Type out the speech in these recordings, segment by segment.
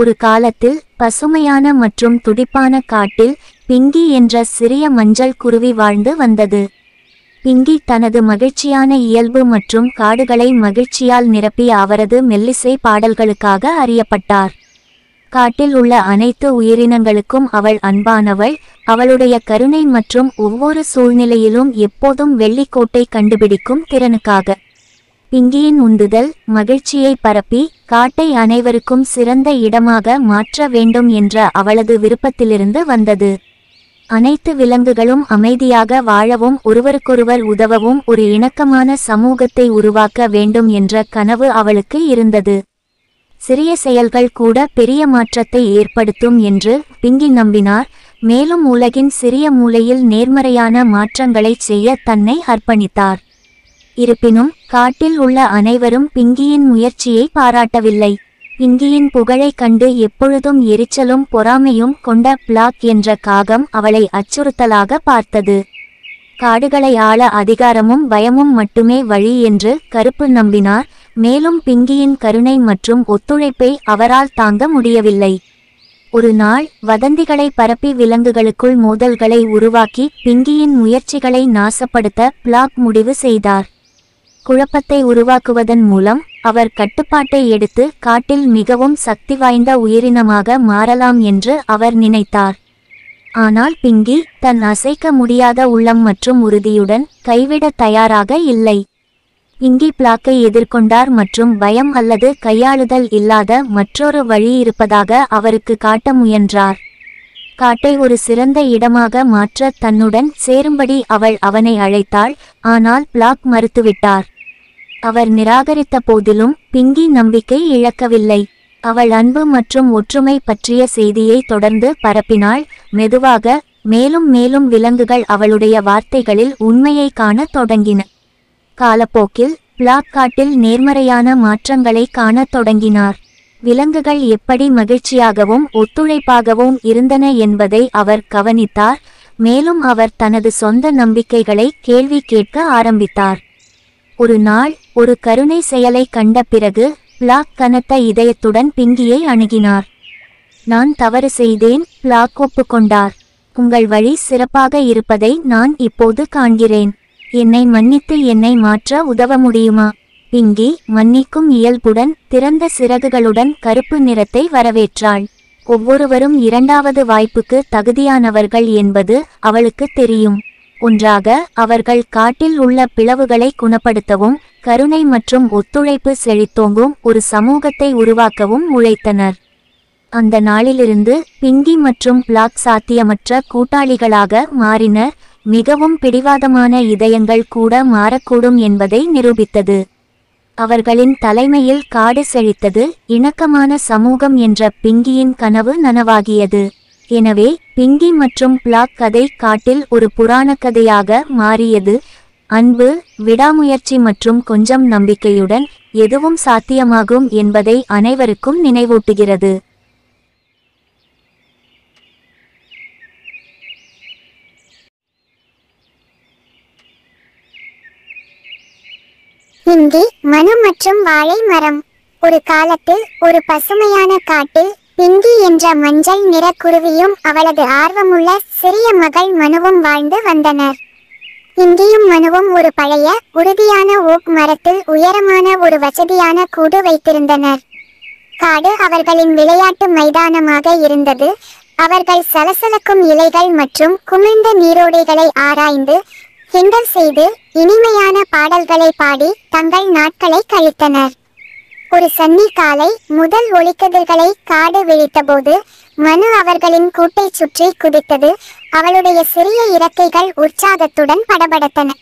ஒரு காலத்தில் பசுமையான மற்றும் துடிப்பான காட்டில் பிங்கி என்ற சிறிய மஞ்சள் குருவி வாழ்ந்து வந்தது பிங்கி தனது மகிழ்ச்சியான இயல்பு மற்றும் காடுகளை மகிழ்ச்சியால் நிரப்பிய அவரது மெல்லிசை பாடல்களுக்காக அறியப்பட்டார் காட்டில் உள்ள அனைத்து உயிரினங்களுக்கும் அவள் அன்பானவள் அவளுடைய கருணை மற்றும் ஒவ்வொரு சூழ்நிலையிலும் எப்போதும் வெள்ளிக்கோட்டை கண்டுபிடிக்கும் திறனுக்காக பிங்கியின் உந்துதல் மகிழ்ச்சியை பரப்பி காட்டை அனைவருக்கும் சிறந்த இடமாக மாற்ற வேண்டும் என்ற அவளது விருப்பத்திலிருந்து வந்தது அனைத்து விலங்குகளும் அமைதியாக வாழவும் ஒருவருக்கொருவர் உதவவும் ஒரு இணக்கமான சமூகத்தை உருவாக்க வேண்டும் என்ற கனவு அவளுக்கு இருந்தது சிறிய செயல்கள் கூட பெரிய மாற்றத்தை ஏற்படுத்தும் என்று பிங்கி நம்பினார் மேலும் உலகின் சிறிய மூலையில் நேர்மறையான மாற்றங்களை செய்ய தன்னை அர்ப்பணித்தார் இருப்பினும் காட்டில் உள்ள அனைவரும் பிங்கியின் முயற்சியை பாராட்டவில்லை பிங்கியின் புகழைக் கண்டு எப்பொழுதும் எரிச்சலும் பொறாமையும் கொண்ட பிளாக் என்ற காகம் அவளை அச்சுறுத்தலாக பார்த்தது காடுகளை ஆள அதிகாரமும் பயமும் மட்டுமே வழி என்று கருப்பு நம்பினார் மேலும் பிங்கியின் கருணை மற்றும் ஒத்துழைப்பை அவரால் தாங்க முடியவில்லை ஒரு நாள் வதந்திகளை பரப்பி விலங்குகளுக்குள் மோதல்களை உருவாக்கி பிங்கியின் முயற்சிகளை நாசப்படுத்த பிளாக் முடிவு செய்தார் குழப்பத்தை உருவாக்குவதன் மூலம் அவர் கட்டுப்பாட்டை எடுத்து காட்டில் மிகவும் சக்தி வாய்ந்த உயிரினமாக மாறலாம் என்று அவர் நினைத்தார் ஆனால் பிங்கி தன் அசைக்க முடியாத உள்ளம் மற்றும் உறுதியுடன் கைவிட தயாராக இல்லை இங்கி பிளாக்கை எதிர்கொண்டார் மற்றும் பயம் அல்லது கையாளுதல் இல்லாத மற்றொரு வழி இருப்பதாக அவருக்கு காட்ட முயன்றார் காட்டை ஒரு சிறந்த இடமாக மாற்ற தன்னுடன் சேரும்படி அவள் அவனை அழைத்தாள் ஆனால் பிளாக் மறுத்துவிட்டார் அவர் நிராகரித்த போதிலும் பிங்கி நம்பிக்கை இழக்கவில்லை அவள் அன்பு மற்றும் ஒற்றுமை பற்றிய செய்தியை தொடர்ந்து பரப்பினாள் மெதுவாக மேலும் மேலும் விலங்குகள் அவளுடைய வார்த்தைகளில் உண்மையை காண தொடங்கின காலப்போக்கில் பிளாக்காட்டில் நேர்மறையான மாற்றங்களை காணத் தொடங்கினார் விலங்குகள் எப்படி மகிழ்ச்சியாகவும் ஒத்துழைப்பாகவும் இருந்தன என்பதை அவர் கவனித்தார் மேலும் அவர் தனது சொந்த நம்பிக்கைகளை கேள்வி கேட்க ஆரம்பித்தார் ஒரு நாள் ஒரு கருணை செயலை கண்ட பிறகு பிளாக் கனத்த இதயத்துடன் பிங்கியை அணுகினார் நான் தவறு செய்தேன் பிளாக் ஒப்புக்கொண்டார் உங்கள் வழி சிறப்பாக இருப்பதை நான் இப்போது காண்கிறேன் என்னை மன்னித்து என்னை மாற்ற உதவ முடியுமா பிங்கி மன்னிக்கும் இயல்புடன் திறந்த சிறகுகளுடன் கருப்பு நிறத்தை வரவேற்றாள் ஒவ்வொருவரும் இரண்டாவது வாய்ப்புக்கு தகுதியானவர்கள் என்பது அவளுக்கு தெரியும் ஒன்றாக அவர்கள் காட்டில் உள்ள பிளவுகளை குணப்படுத்தவும் கருணை மற்றும் ஒத்துழைப்பு செழித்தோங்கும் ஒரு சமூகத்தை உருவாக்கவும் உழைத்தனர் அந்த நாளிலிருந்து பிங்கி மற்றும் பிளாக் சாத்தியமற்ற கூட்டாளிகளாக மாறினர் மிகவும் பிடிவாதமான இதயங்கள் கூட மாறக்கூடும் என்பதை நிரூபித்தது அவர்களின் தலைமையில் காடு செழித்தது இணக்கமான சமூகம் என்ற பிங்கியின் கனவு நனவாகியது எனவே பிங்கி மற்றும் பிளாக் கதை காட்டில் ஒரு புராண கதையாக மாறியது அன்பு விடாமுயற்சி மற்றும் கொஞ்சம் நம்பிக்கையுடன் எதுவும் சாத்தியமாகும் என்பதை அனைவருக்கும் நினைவூட்டுகிறது இங்கே மனு மற்றும் வாழை மரம் ஒரு காலத்தில் ஒரு பசுமையான காட்டில் பிங்கி என்ற மஞ்சள் நிற குருவியும் அவளது ஆர்வமுள்ள சிறிய மகள் மனுவும் வாழ்ந்து வந்தனர் இந்தியும் மனுவும் ஒரு பழைய உறுதியான ஓக் மரத்தில் உயரமான ஒரு வசதியான கூடு வைத்திருந்தனர் காடு அவர்களின் விளையாட்டு மைதானமாக இருந்தது அவர்கள் சலசலக்கும் இலைகள் மற்றும் குமிழ்ந்த நீரோடைகளை ஆராய்ந்து கிண்டல் செய்து இனிமையான பாடல்களை பாடி தங்கள் நாட்களை கழித்தனர் ஒரு சன்னி காலை முதல் ஒளிக்கதிர்களை காடு விழித்தபோது மனு அவர்களின் கூட்டை சுற்றி குதித்தது அவளுடைய சிறிய இறக்கைகள் உற்சாகத்துடன் படபடத்தன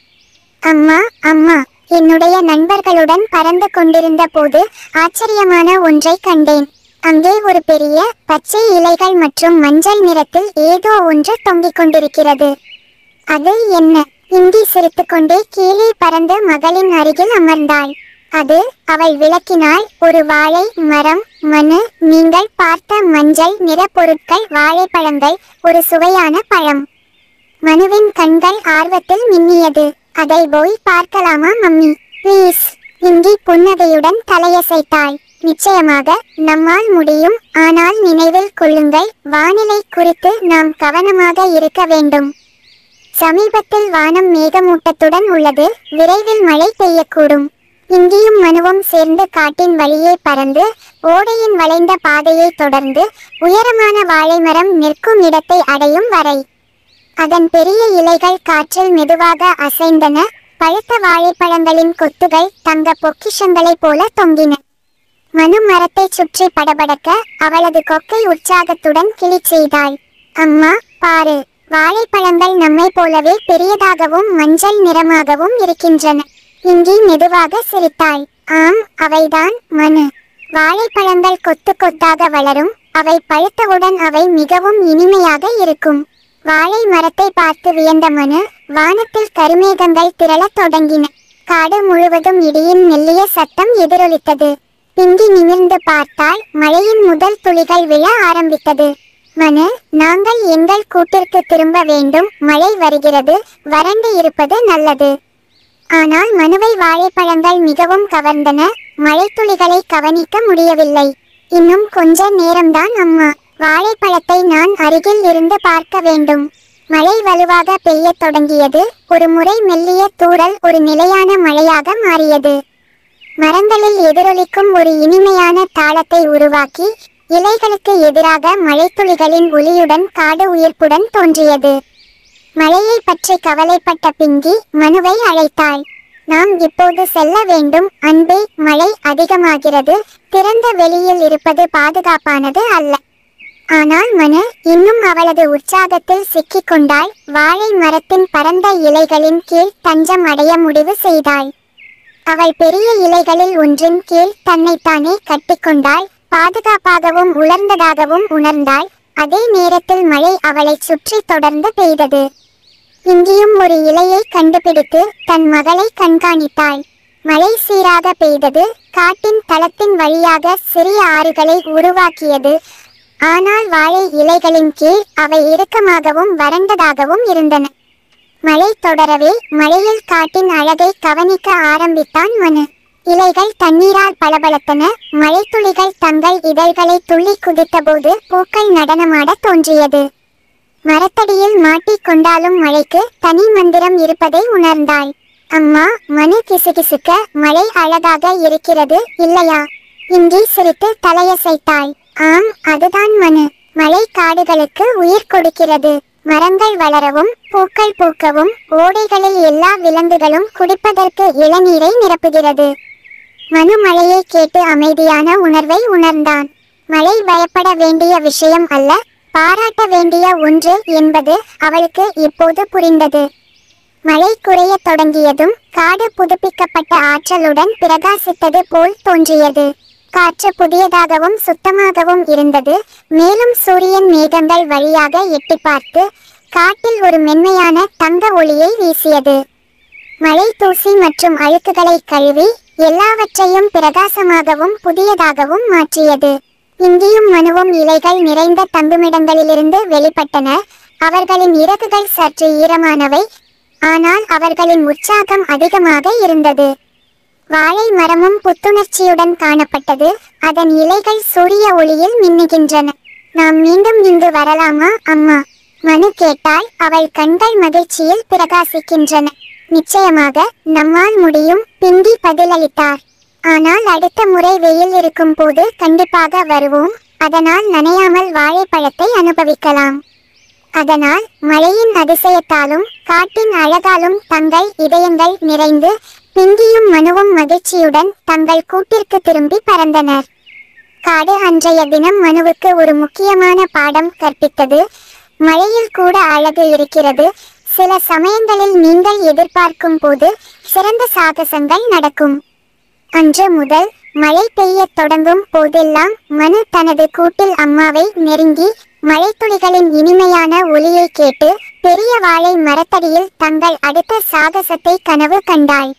அம்மா அம்மா என்னுடைய நண்பர்களுடன் பறந்து கொண்டிருந்த போது ஆச்சரியமான ஒன்றை கண்டேன் அங்கே ஒரு பெரிய பச்சை இலைகள் மற்றும் மஞ்சள் நிறத்தில் ஏதோ ஒன்று தொங்கிக் கொண்டிருக்கிறது அது என்ன இந்தி சிரித்துக்கொண்டே கீழே பறந்து மகளின் அருகில் அமர்ந்தாள் அது அவள் விளக்கினால் ஒரு வாழை மரம் மனு நீங்கள் பார்த்த மஞ்சள் நிற பொருட்கள் வாழைப்பழங்கள் ஒரு சுவையான பழம் மனுவின் கண்கள் ஆர்வத்தில் மின்னியது அதை போய் பார்க்கலாமா மம்மி ப்ளீஸ் இங்கி புன்னகையுடன் தலையசைத்தாள் நிச்சயமாக நம்மால் முடியும் ஆனால் நினைவில் கொள்ளுங்கள் வானிலை குறித்து நாம் கவனமாக இருக்க வேண்டும் சமீபத்தில் வானம் மேகமூட்டத்துடன் உள்ளது விரைவில் மழை பெய்யக்கூடும் இங்கேயும் மனுவும் சேர்ந்து காட்டின் வழியே பறந்து ஓடையின் வளைந்த பாதையை தொடர்ந்து உயரமான வாழைமரம் நிற்கும் இடத்தை அடையும் வரை அதன் பெரிய இலைகள் காற்றில் மெதுவாக அசைந்தன பழுத்த வாழைப்பழங்களின் கொத்துகள் தங்க பொக்கிஷங்களைப் போல தொங்கின மனு மரத்தைச் சுற்றி படபடக்க அவளது கொக்கை உற்சாகத்துடன் கிளி செய்தாள் அம்மா பாரு வாழைப்பழங்கள் நம்மை போலவே பெரியதாகவும் மஞ்சள் நிறமாகவும் இருக்கின்றன இங்கி மெதுவாக சிரித்தாள் ஆம் அவைதான் மனு வாழைப்பழங்கள் கொத்து கொத்தாக வளரும் அவை பழுத்தவுடன் அவை மிகவும் இனிமையாக இருக்கும் வாழை மரத்தை பார்த்து வியந்த மனு வானத்தில் கருமேகங்கள் திரளத் தொடங்கின காடு முழுவதும் இடியின் மெல்லிய சத்தம் எதிரொலித்தது பிங்கி நிமிர்ந்து பார்த்தால் மழையின் முதல் துளிகள் விழ ஆரம்பித்தது மனு நாங்கள் எங்கள் கூட்டிற்கு திரும்ப வேண்டும் மழை வருகிறது வறண்டு இருப்பது நல்லது ஆனால் மனுவை வாழைப்பழங்கள் மிகவும் கவர்ந்தன மழைத்துளிகளை கவனிக்க முடியவில்லை இன்னும் கொஞ்ச நேரம்தான் அம்மா வாழைப்பழத்தை நான் அருகில் இருந்து பார்க்க வேண்டும் மழை வலுவாக பெய்ய தொடங்கியது ஒரு முறை மெல்லிய தூறல் ஒரு நிலையான மழையாக மாறியது மரங்களில் எதிரொலிக்கும் ஒரு இனிமையான தாளத்தை உருவாக்கி இலைகளுக்கு எதிராக மழைத்துளிகளின் ஒளியுடன் காடு உயிர்ப்புடன் தோன்றியது மலையை பற்றி கவலைப்பட்ட பிங்கி மனுவை அழைத்தாள் நாம் இப்போது செல்ல வேண்டும் அன்பே மழை அதிகமாகிறது திறந்த வெளியில் இருப்பது பாதுகாப்பானது அல்ல ஆனால் மனு இன்னும் அவளது உற்சாகத்தில் சிக்கிக் கொண்டாள் வாழை மரத்தின் பரந்த இலைகளின் கீழ் தஞ்சம் அடைய முடிவு செய்தாள் அவள் பெரிய இலைகளில் ஒன்றின் கீழ் தன்னைத்தானே கட்டிக்கொண்டாள் பாதுகாப்பாகவும் உலர்ந்ததாகவும் உணர்ந்தாள் அதே நேரத்தில் மழை அவளை சுற்றி தொடர்ந்து பெய்தது இங்கேயும் ஒரு இலையை கண்டுபிடித்து தன் மகளை கண்காணித்தாள் மழை சீராக பெய்தது காட்டின் தளத்தின் வழியாக சிறிய ஆறுகளை உருவாக்கியது ஆனால் வாழை இலைகளின் கீழ் அவை இறுக்கமாகவும் வறண்டதாகவும் இருந்தன மழை தொடரவே மழையில் காட்டின் அழகை கவனிக்க ஆரம்பித்தான் மனு இலைகள் தண்ணீரால் பளபளத்தன மழைத்துளிகள் தங்கள் இதழ்களை துள்ளி குதித்தபோது பூக்கள் நடனமாட தோன்றியது மரத்தடியில் கொண்டாலும் மழைக்கு தனி மந்திரம் இருப்பதை உணர்ந்தாள் அம்மா மனு கிசுகிசுக்க மழை அழகாக இருக்கிறது இல்லையா இங்கே சிரித்து தலையசைத்தாள் ஆம் அதுதான் மனு மழை காடுகளுக்கு உயிர் கொடுக்கிறது மரங்கள் வளரவும் பூக்கள் பூக்கவும் ஓடைகளில் எல்லா விலங்குகளும் குடிப்பதற்கு இளநீரை நிரப்புகிறது மனு மழையை கேட்டு அமைதியான உணர்வை உணர்ந்தான் மழை பயப்பட வேண்டிய விஷயம் அல்ல பாராட்ட வேண்டிய ஒன்று என்பது அவளுக்கு இப்போது புரிந்தது மழை குறைய தொடங்கியதும் காடு புதுப்பிக்கப்பட்ட ஆற்றலுடன் பிரகாசித்தது போல் தோன்றியது காற்று புதியதாகவும் சுத்தமாகவும் இருந்தது மேலும் சூரியன் மேகங்கள் வழியாக எட்டி பார்த்து காட்டில் ஒரு மென்மையான தங்க ஒளியை வீசியது மழை தூசி மற்றும் அழுக்குகளை கழுவி எல்லாவற்றையும் பிரகாசமாகவும் புதியதாகவும் மாற்றியது பிந்தியும் மனுவும் இலைகள் நிறைந்த தங்குமிடங்களிலிருந்து வெளிப்பட்டன அவர்களின் இறகுகள் சற்று ஈரமானவை ஆனால் அவர்களின் உற்சாகம் அதிகமாக இருந்தது வாழை மரமும் புத்துணர்ச்சியுடன் காணப்பட்டது அதன் இலைகள் சூரிய ஒளியில் மின்னுகின்றன நாம் மீண்டும் இங்கு வரலாமா அம்மா மனு கேட்டால் அவள் கண்கள் மகிழ்ச்சியில் பிரகாசிக்கின்றன நிச்சயமாக நம்மால் முடியும் பிந்தி பதிலளித்தார் ஆனால் அடுத்த முறை வெயில் இருக்கும் போது கண்டிப்பாக வருவோம் அதனால் நனையாமல் வாழைப்பழத்தை அனுபவிக்கலாம் அதனால் மழையின் அதிசயத்தாலும் காட்டின் அழகாலும் தங்கள் இதயங்கள் நிறைந்து பிங்கியும் மனுவும் மகிழ்ச்சியுடன் தங்கள் கூட்டிற்கு திரும்பி பறந்தனர் காடு அன்றைய தினம் மனுவுக்கு ஒரு முக்கியமான பாடம் கற்பித்தது மழையில் கூட அழகு இருக்கிறது சில சமயங்களில் நீங்கள் எதிர்பார்க்கும் போது சிறந்த சாகசங்கள் நடக்கும் அன்று முதல் மழை பெய்யத் தொடங்கும் போதெல்லாம் மனு தனது கூட்டில் அம்மாவை நெருங்கி துளிகளின் இனிமையான ஒலியை கேட்டு பெரிய வாழை மரத்தடியில் தங்கள் அடுத்த சாகசத்தை கனவு கண்டாள்